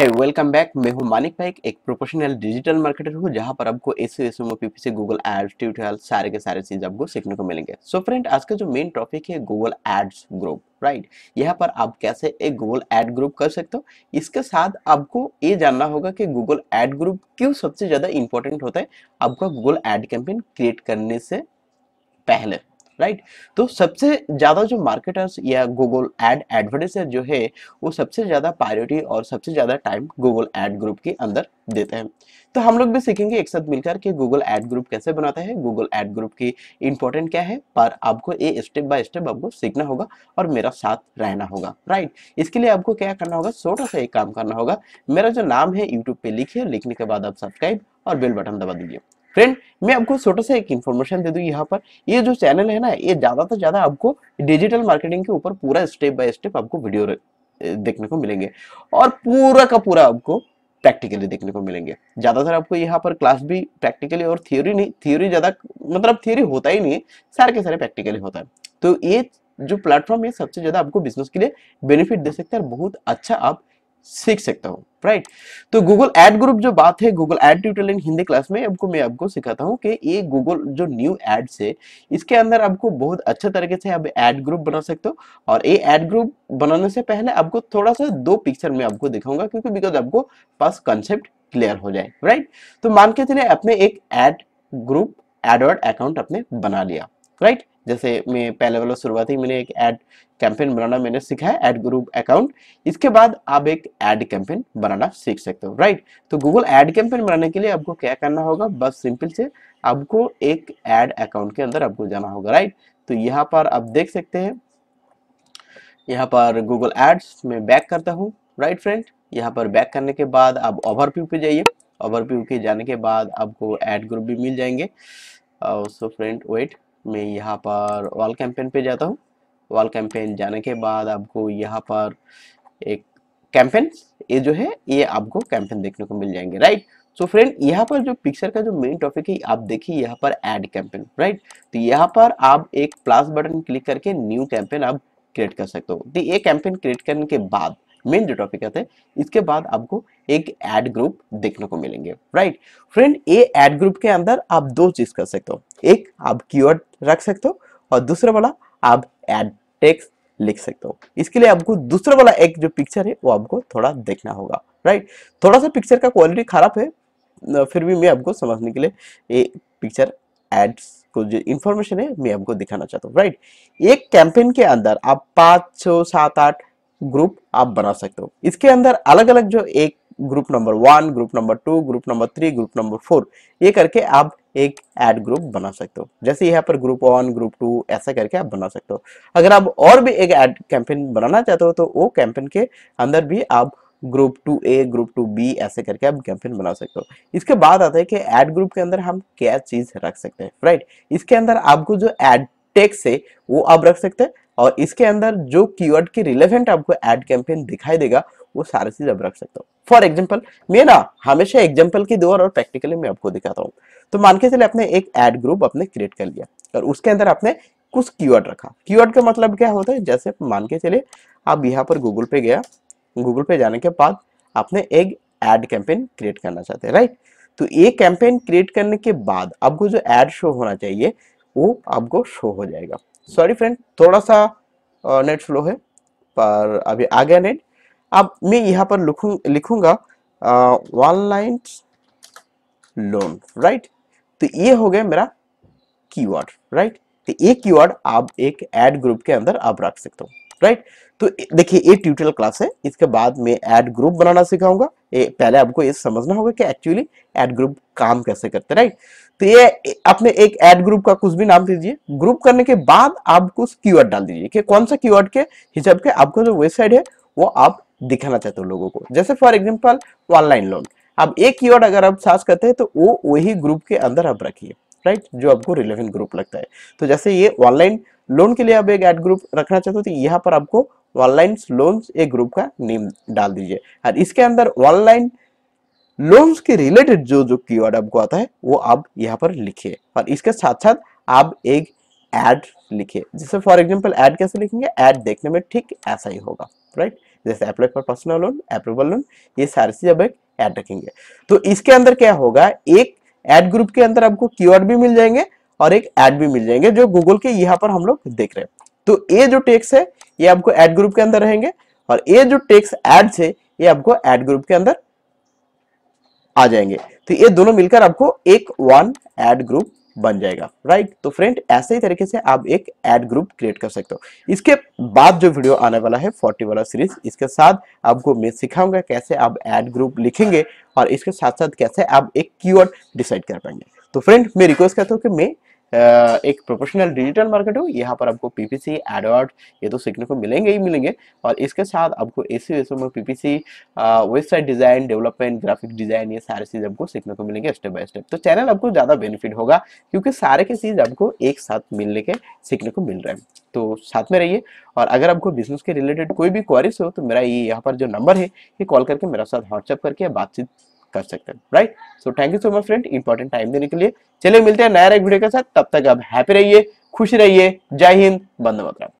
है welcome back मैं हूं मानिक भाई एक प्रोफेशनल डिजिटल मार्केटर हूं जहां पर आपको S S M PPC Google ads tutorial सारे के सारे चीज आपको सीखने को मिलेंगे सो so फ्रेंड आज का जो मेन टॉपिक है गूगल एड्स ग्रुप राइट यहां पर आप कैसे एक गूगल एड ग्रुप कर सकते हो इसके साथ आपको ये जानना होगा कि गूगल एड ग्रुप क्यों सबसे ज्यादा इंपॉर्टेंट होता है आपका गूगल एड कैंपेन क्रिएट करने से पहले राइट तो सबसे ज़्यादा जो मार्केटर्स या गूगल एड एडवर्टाइजर जो है वो सबसे ज़्यादा प्रायोरिटी और सबसे ज़्यादा टाइम गूगल एड ग्रुप के अंदर देते हैं तो हम लोग भी सीखेंगे एक साथ मिलकर कि गूगल एड ग्रुप कैसे बनाते हैं गूगल एड ग्रुप की इंपॉर्टेंट क्या है पर आपको ये स्टेप बाय स्टेप आपको सीखना होगा और मेरा साथ रहना होगा राइट इसके लिए आपको क्या करना होगा छोटा सा एक काम करना होगा मेरा जो नाम है यूट्यूब पे लिखिए लिखने के बाद आप सब्सक्राइब और बेल बटन दबा दीजिए फ्रेंड मैं आपको छोटा सा एक इन्फॉर्मेशन दे दू यहाँ पर ये जो चैनल है ना ये ज़्यादा से ज़्यादा आपको डिजिटल मार्केटिंग के ऊपर पूरा स्टेप बाय स्टेप आपको वीडियो देखने को मिलेंगे और पूरा का पूरा आपको प्रैक्टिकली देखने को मिलेंगे ज़्यादातर आपको यहाँ पर क्लास भी प्रैक्टिकली और थ्योरी नहीं थ्योरी ज़्यादा मतलब थ्योरी होता ही नहीं है सारे के सारे प्रैक्टिकली होता है तो ये जो प्लेटफॉर्म है सबसे ज़्यादा आपको बिजनेस के लिए बेनिफिट दे सकते हैं और बहुत अच्छा आप सीख सकता हूँ राइट तो गूगल एड ग्रुप जो बात है Google ad tutorial in Hindi class में आपको मैं आपको सिखाता हूँ कि ये गूगल जो न्यू एड्स है इसके अंदर आपको बहुत अच्छे तरीके से आप एड ग्रुप बना सकते हो और ये एड ग्रुप बनाने से पहले आपको थोड़ा सा दो पिक्चर में आपको दिखाऊंगा क्योंकि बिकॉज आपको पास कंसेप्ट क्लियर हो जाए राइट तो मान के चले अपने एक एड ग्रुप एडवर्ड अकाउंट अपने बना लिया राइट जैसे मैं पहले वाला शुरुआत ही मैंने एक ऐड कैंपेन बनाना मैंने सीखा है एड ग्रुप अकाउंट इसके बाद आप एक ऐड कैंपेन बनाना सीख सकते हो राइट तो गूगल ऐड कैंपेन बनाने के लिए आपको क्या करना होगा बस सिंपल से आपको एक ऐड अकाउंट के अंदर आपको जाना होगा राइट तो यहाँ पर आप देख सकते हैं यहाँ पर गूगल एड्स में बैक करता हूँ राइट फ्रेंड यहाँ पर बैक करने के बाद आप ओवरव्यू पे जाइए ओवरव्यू के जाने के बाद आपको एड ग्रुप भी मिल जाएंगे सो फ्रेंड वेट मैं यहाँ पर वॉल कैंपेन पे जाता हूँ वॉल कैंपेन जाने के बाद आपको यहाँ पर एक कैंपेन ये जो है ये आपको कैंपेन देखने को मिल जाएंगे राइट सो फ्रेंड यहाँ पर जो पिक्चर का जो मेन टॉपिक है आप देखिए यहाँ पर एड कैंपेन राइट तो यहाँ पर आप एक प्लस बटन क्लिक करके न्यू कैंपेन आप क्रिएट कर सकते हो तो ये कैंपेन क्रिएट करने के बाद मेन जो टॉपिक आते हैं इसके बाद आपको एक एड ग्रुप देखने को मिलेंगे राइट फ्रेंड ये एड ग्रुप के अंदर आप दो चीज कर सकते हो एक आप कीवर्ड रख सकते हो और दूसरा वाला आप एड टेक्स लिख सकते हो इसके लिए आपको दूसरा वाला एक जो पिक्चर है वो आपको थोड़ा देखना होगा राइट थोड़ा सा पिक्चर का क्वालिटी खराब है फिर भी मैं आपको समझने के लिए ये पिक्चर एड्स को जो इन्फॉर्मेशन है मैं आपको दिखाना चाहता हूँ राइट एक कैंपेन के अंदर आप पाँच छः सात आठ ग्रुप आप बना सकते हो इसके अंदर अलग अलग जो एक group number one group number two group number three group number four ये करके आप एक एड ग्रुप बना सकते हो जैसे यहाँ पर ग्रुप वन ग्रुप टू ऐसा करके आप बना सकते हो अगर आप और भी एक एड कैंपेन बनाना चाहते हो तो वो कैंपेन के अंदर भी आप group two A group two B ऐसे करके आप कैंपेन बना सकते हो इसके बाद आता है कि एड ग्रुप के अंदर हम क्या चीज रख सकते हैं राइट इसके अंदर आपको जो एड टेक्स है वो आप रख सकते हैं और इसके अंदर जो कीवर्ड के रिलेवेंट आपको एड कैंपेन दिखाई देगा वो सारे चीज आप रख सकता हूँ फॉर एग्जाम्पल मैं ना हमेशा एग्जाम्पल की दो और प्रैक्टिकली मैं आपको दिखाता हूँ तो मान के चले आपने एक एड ग्रुप आपने क्रिएट कर लिया और उसके अंदर आपने कुछ कीवर्ड रखा कीवर्ड का मतलब क्या होता है जैसे मान के चले आप यहाँ पर गूगल पे गया गूगल पे जाने के बाद आपने एक एड कैंपेन क्रिएट करना चाहते हैं राइट तो ये कैंपेन क्रिएट करने के बाद आपको जो एड शो होना चाहिए वो आपको शो हो जाएगा सॉरी फ्रेंड थोड़ा सा नेट फ्लो है पर अभी आ गया नेट अब मैं यहाँ पर लिखूं लिखूंगा वन लाइन लोन राइट तो ये हो गया मेरा कीवर्ड राइट तो ये कीवर्ड आप एक एड ग्रुप के अंदर आप रख सकते हो राइट तो देखिए ये ट्यूटोरियल क्लास है इसके बाद मैं ऐड ग्रुप बनाना सिखाऊंगा पहले आपको ये समझना होगा कि एक्चुअली ऐड ग्रुप काम कैसे करते राइट तो ये आपने एक ऐड ग्रुप का कुछ भी नाम दीजिए ग्रुप करने के बाद आप कुछ कीवर्ड डाल दीजिए कि कौन सा कीवर्ड के हिसाब के आपका जो वेबसाइट है वो आप दिखाना चाहते हो लोगों को जैसे फॉर एग्जाम्पल ऑनलाइन लोन अब एक कीवर्ड अगर आप सर्च करते हैं तो वो वही ग्रुप के अंदर आप रखिए राइट जो आपको रिलेवेंट ग्रुप लगता है तो जैसे ये ऑनलाइन लोन के लिए आप एक एड ग्रुप रखना चाहते हो तो यहाँ पर आपको ऑनलाइन लोन एक ग्रुप का नेम डाल दीजिए और इसके अंदर ऑनलाइन लोन्स के रिलेटेड जो जो कीवर्ड आपको आता है वो आप यहाँ पर लिखिए और इसके साथ साथ आप एक एड लिखिए जैसे फॉर एग्जाम्पल एड कैसे लिखेंगे एड देखने में ठीक ऐसा ही होगा राइट जैसे apply for personal loan approval loan ये सारे चीज आप एक एड रखेंगे तो इसके अंदर क्या होगा एक एड ग्रुप के अंदर आपको कीवर्ड भी मिल जाएंगे और एक एड भी मिल जाएंगे जो गूगल के यहाँ पर हम लोग देख रहे हैं तो ये जो टेक्स है ये आपको एड ग्रुप के अंदर रहेंगे और ये जो टेक्स एड्स है ये आपको एड ग्रुप के अंदर आ जाएंगे तो ये दोनों मिलकर आपको एक वन एड ग्रुप बन जाएगा राइट तो फ्रेंड ऐसे ही तरीके से आप एक एड ग्रुप क्रिएट कर सकते हो इसके बाद जो वीडियो आने वाला है फोर्टी वाला सीरीज इसके साथ आपको मैं सिखाऊंगा कैसे आप एड ग्रुप लिखेंगे और इसके साथ साथ कैसे आप एक कीवर्ड डिसाइड कर पाएंगे तो फ्रेंड मैं रिक्वेस्ट करता हूँ कि मैं एक प्रोफेशनल डिजिटल मार्केट हो यहाँ पर आपको पीपीसी एडवर्ड ये तो सीखने को मिलेंगे ही मिलेंगे और इसके साथ आपको सी एसो में PPC website design development graphic design ये सारे चीज आपको सीखने को मिलेंगे स्टेप बाय स्टेप तो चैनल आपको ज्यादा बेनिफिट होगा क्योंकि सारे की चीज आपको एक साथ मिलने के सीखने को मिल रहा है तो साथ में रहिए और अगर आपको बिजनेस के रिलेटेड कोई भी क्वारीज हो तो मेरा ये यहाँ पर जो नंबर है ये कॉल करके मेरा साथ व्हाट्सएप करके बातचीत कर सकते हैं right so thank you so much friend important time देने के लिए चलिए मिलते हैं नया एक वीडियो के साथ तब तक आप हैप्पी रहिए खुश रहिए जय हिंद बंद मतलब